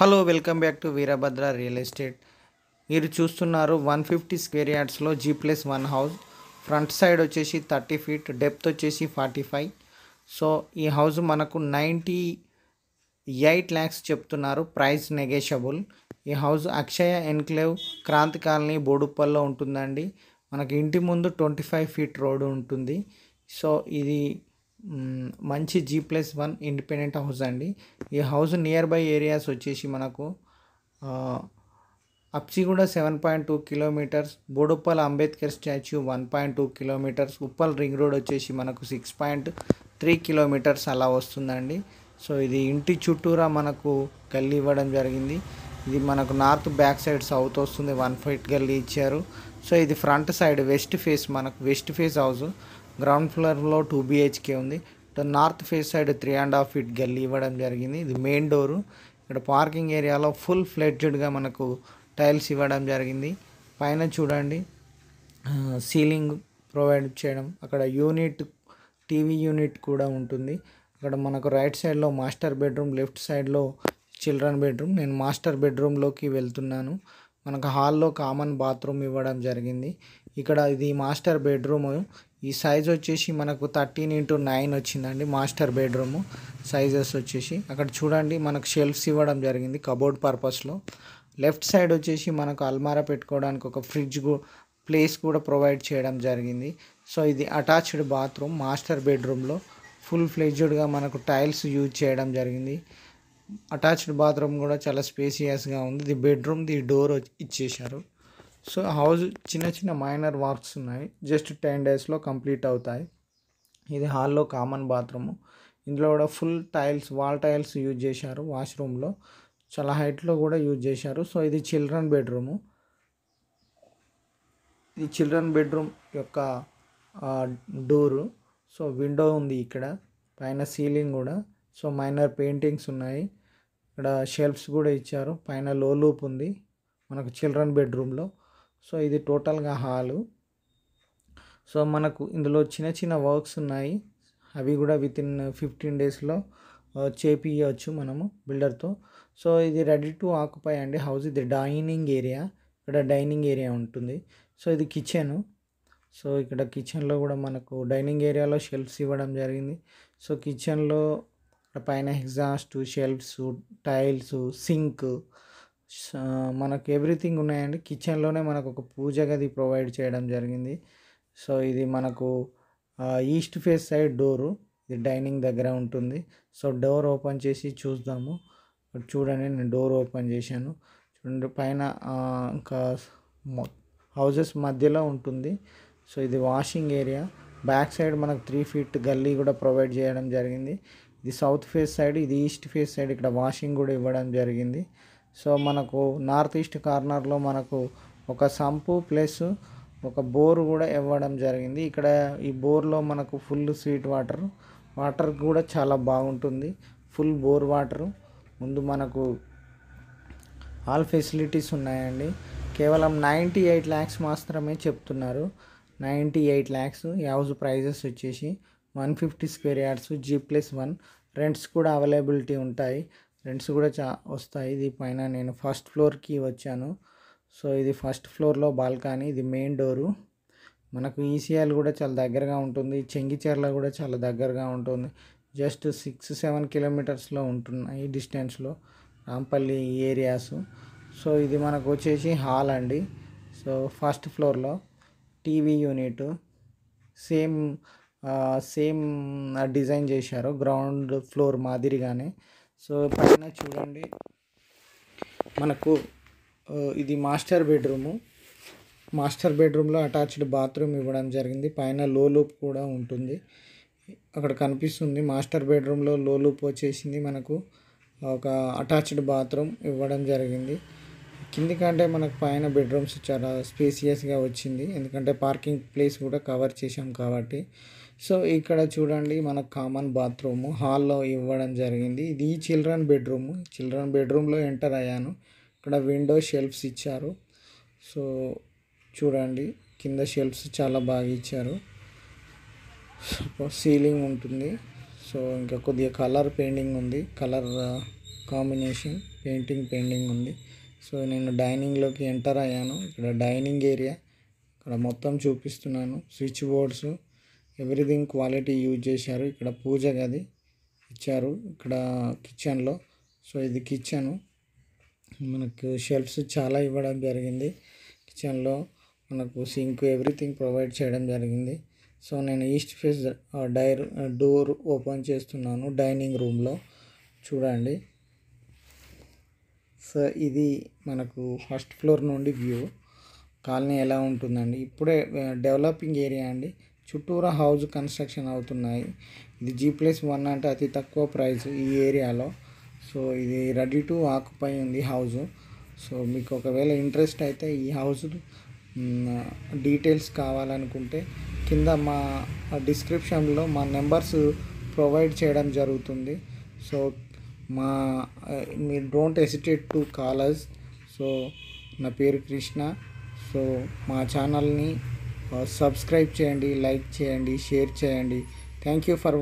hello welcome back to Veerabhadra real estate మీరు చూస్తున్నారు one fifty square యార్డ్స్లో G plus one house front side వచ్చేసి thirty feet depth వచ్చేసి forty five so ఈ house మనకు ninety eight lakhs చెప్తున్నారు ప్రైస్ నెగేషబుల్ ఈ house Akshaya enclave Kranti colony బోడుప్పల్లో ఉంటుందండి మనకి ఇంటి ముందు ట్వంటీ ఫైవ్ ఫీట్ రోడ్డు ఉంటుంది సో ఇది మంచి G plus one independent house అండి ఈ హౌస్ నియర్ బై ఏరియాస్ వచ్చేసి మనకు అప్సిగూడ seven point two kilometres Boduppal Ambedkar statue one point two kilometres Uppal ring road వచ్చేసి మనకు సిక్స్ పాయింట్ త్రీ కిలోమీటర్స్ అలా వస్తుందండి సో ఇది ఇంటి చుట్టూరా మనకు గల్లీ ఇవ్వడం జరిగింది ఇది మనకు నార్త్ బ్యాక్ సైడ్ సౌత్ వస్తుంది వన్ ఫైట్ గల్లీ ఇచ్చారు సో ఇది ఫ్రంట్ సైడ్ వెస్ట్ ఫేస్ మనకు వెస్ట్ ఫేస్ హౌస్ గ్రౌండ్ ఫ్లోర్లో టూ బిహెచ్కే ఉంది north face side three and half feet గల్లీ ఇవ్వడం జరిగింది ఇది మెయిన్ డోరు ఇక్కడ పార్కింగ్ ఏరియాలో ఫుల్ ఫ్లెడ్జెడ్గా మనకు టైల్స్ ఇవ్వడం జరిగింది పైన చూడండి సీలింగ్ ప్రొవైడ్ చేయడం అక్కడ యూనిట్ టీవీ యూనిట్ కూడా ఉంటుంది అక్కడ మనకు రైట్ సైడ్లో మాస్టర్ బెడ్రూమ్ లెఫ్ట్ సైడ్లో చిల్డ్రన్ బెడ్రూమ్ నేను మాస్టర్ బెడ్రూమ్లోకి వెళ్తున్నాను మనకు హాల్లో కామన్ బాత్రూమ్ ఇవ్వడం జరిగింది ఇక్కడ ఇది మాస్టర్ బెడ్రూమ్ ఈ సైజ్ వచ్చేసి మనకు థర్టీన్ ఇంటూ నైన్ వచ్చిందండి మాస్టర్ బెడ్రూమ్ సైజెస్ వచ్చేసి అక్కడ చూడండి మనకు షెల్ఫ్స్ ఇవ్వడం జరిగింది కబోర్డ్ పర్పస్లో లెఫ్ట్ సైడ్ వచ్చేసి మనకు అల్మారా పెట్టుకోవడానికి ఒక ఫ్రిడ్జ్ ప్లేస్ కూడా ప్రొవైడ్ చేయడం జరిగింది సో ఇది అటాచ్డ్ బాత్రూమ్ మాస్టర్ బెడ్రూమ్లో ఫుల్ ఫ్లెజ్డ్గా మనకు టైల్స్ యూజ్ చేయడం జరిగింది అటాచ్డ్ బాత్రూమ్ కూడా చాలా స్పేసియస్గా ఉంది ది బెడ్రూమ్ ది డోర్ ఇచ్చేశారు సో హౌస్ చిన్న చిన్న మైనర్ వర్క్స్ ఉన్నాయి జస్ట్ టెన్ డేస్లో కంప్లీట్ అవుతాయి ఇది హాల్లో కామన్ బాత్రూము ఇందులో కూడా full tiles wall tiles use చేశారు వాష్రూమ్లో చాలా హైట్లో కూడా యూజ్ చేశారు సో ఇది చిల్డ్రన్ బెడ్రూము ఇది చిల్డ్రన్ బెడ్రూమ్ యొక్క డోరు సో విండో ఉంది ఇక్కడ పైన సీలింగ్ కూడా సో మైనర్ పెయింటింగ్స్ ఉన్నాయి ఇక్కడ షెల్ఫ్స్ కూడా ఇచ్చారు పైన లో లూప్ ఉంది మనకు చిల్డ్రన్ బెడ్రూమ్లో సో ఇది టోటల్గా హాలు సో మనకు ఇందులో చిన్న చిన్న వర్క్స్ ఉన్నాయి అవి కూడా విత్ ఇన్ ఫిఫ్టీన్ డేస్లో చేపియవచ్చు మనము బిల్డర్తో సో ఇది రెడీ టు ఆక్యుపై అండి హౌస్ ఇది డైనింగ్ ఏరియా ఇక్కడ డైనింగ్ ఏరియా ఉంటుంది సో ఇది కిచెన్ సో ఇక్కడ కిచెన్లో కూడా మనకు డైనింగ్ ఏరియాలో షెల్ఫ్స్ ఇవ్వడం జరిగింది సో కిచెన్లో పైన ఎగ్జాస్ట్ షెల్ఫ్స్ టైల్స్ సింక్ మనకు ఎవ్రీథింగ్ ఉన్నాయండి కిచెన్లోనే మనకు ఒక పూజ గది ప్రొవైడ్ చేయడం జరిగింది సో ఇది మనకు ఈస్ట్ ఫేస్ సైడ్ డోరు ఇది డైనింగ్ దగ్గర ఉంటుంది సో డోర్ ఓపెన్ చేసి చూద్దాము చూడండి నేను డోర్ ఓపెన్ చేశాను చూడండి పైన ఇంకా హౌజెస్ మధ్యలో ఉంటుంది సో ఇది వాషింగ్ ఏరియా బ్యాక్ సైడ్ మనకు త్రీ ఫీట్ గల్లీ కూడా ప్రొవైడ్ చేయడం జరిగింది ఇది సౌత్ ఫేస్ సైడ్ ఇది ఈస్ట్ ఫేస్ సైడ్ ఇక్కడ వాషింగ్ కూడా ఇవ్వడం జరిగింది సో మనకు నార్త్ ఈస్ట్ కార్నర్లో మనకు ఒక సంపు ప్లస్ ఒక బోర్ కూడా ఇవ్వడం జరిగింది ఇక్కడ ఈ బోర్లో మనకు ఫుల్ స్వీట్ వాటర్ వాటర్ కూడా చాలా బాగుంటుంది ఫుల్ బోర్ వాటరు ముందు మనకు ఆల్ ఫెసిలిటీస్ ఉన్నాయండి కేవలం నైంటీ ఎయిట్ ల్యాక్స్ మాత్రమే చెప్తున్నారు నైంటీ ఎయిట్ ల్యాక్స్ ఈ హౌస్ ప్రైజెస్ వచ్చేసి one fifty square yards G plus one rents కూడా అవైలబిలిటీ ఉంటాయి రెంట్స్ కూడా చా వస్తాయి ఇది పైన నేను ఫస్ట్ ఫ్లోర్కి వచ్చాను సో ఇది ఫస్ట్ ఫ్లోర్లో బాల్కనీ ఇది మెయిన్ డోరు మనకు ఈసీఎల్ కూడా చాలా దగ్గరగా ఉంటుంది చెంగిచెర్ల కూడా చాలా దగ్గరగా ఉంటుంది జస్ట్ సిక్స్ సెవెన్ కిలోమీటర్స్లో ఉంటున్నాయి డిస్టెన్స్లో రాంపల్లి ఏరియాస్ సో ఇది మనకు వచ్చేసి హాల్ అండి సో ఫస్ట్ ఫ్లోర్లో TV unit same same design చేశారు గ్రౌండ్ ఫ్లోర్ మాదిరిగానే సో పైన చూడండి మనకు ఇది మాస్టర్ బెడ్రూము మాస్టర్ బెడ్రూమ్లో అటాచ్డ్ బాత్రూమ్ ఇవ్వడం జరిగింది పైన లో లూప్ కూడా ఉంటుంది అక్కడ కనిపిస్తుంది మాస్టర్ బెడ్రూమ్లో లో లూప్ వచ్చేసింది మనకు ఒక అటాచ్డ్ బాత్రూమ్ ఇవ్వడం జరిగింది కంటే మనకు పైన బెడ్రూమ్స్ చాలా స్పేసియస్గా వచ్చింది ఎందుకంటే పార్కింగ్ ప్లేస్ కూడా కవర్ చేసాం కాబట్టి సో ఇక్కడ చూడండి మనకు కామన్ బాత్రూము హాల్లో ఇవ్వడం జరిగింది ఇది చిల్డ్రన్ బెడ్రూమ్ చిల్డ్రన్ బెడ్రూమ్లో ఎంటర్ అయ్యాను ఇక్కడ విండో షెల్ఫ్స్ ఇచ్చారు సో చూడండి కింద షెల్ఫ్స్ చాలా బాగా ఇచ్చారు సీలింగ్ ఉంటుంది సో ఇంకా కొద్దిగా కలర్ పెయింటింగ్ ఉంది కలర్ కాంబినేషన్ పెయింటింగ్ పెయింటింగ్ ఉంది సో నేను డైనింగ్లోకి ఎంటర్ అయ్యాను ఇక్కడ డైనింగ్ ఏరియా ఇక్కడ మొత్తం చూపిస్తున్నాను switch boards everything quality use చేశారు ఇక్కడ పూజ గది ఇచ్చారు ఇక్కడ కిచెన్లో సో ఇది కిచెన్ మనకు షెల్ఫ్స్ చాలా ఇవ్వడం జరిగింది కిచెన్లో మనకు సింక్ ఎవ్రీథింగ్ ప్రొవైడ్ చేయడం జరిగింది సో నేను ఈస్ట్ ఫేస్ డైర్ డోర్ ఓపెన్ చేస్తున్నాను డైనింగ్ రూమ్లో చూడండి సో ఇది మనకు ఫస్ట్ ఫ్లోర్ నుండి వ్యూ కాలనీ ఎలా ఉంటుందండి ఇప్పుడే డెవలపింగ్ ఏరియా అండి చుట్టూరా హౌస్ కన్స్ట్రక్షన్ అవుతున్నాయి ఇది జీ ప్లస్ వన్ అంటే అతి తక్కువ ప్రైస్ ఈ ఏరియాలో సో ఇది రెడీ టు ఆకుపై ఉంది హౌజు సో మీకు ఒకవేళ ఇంట్రెస్ట్ అయితే ఈ హౌస్ డీటెయిల్స్ కావాలనుకుంటే కింద మా డిస్క్రిప్షన్లో మా నెంబర్స్ ప్రొవైడ్ చేయడం జరుగుతుంది సో మా మీరు don't hesitate to callers so నా పేరు కృష్ణ సో మా ఛానల్ని సబ్స్క్రైబ్ uh, చేయండి లైక్ చేయండి షేర్ చేయండి థ్యాంక్ యూ ఫర్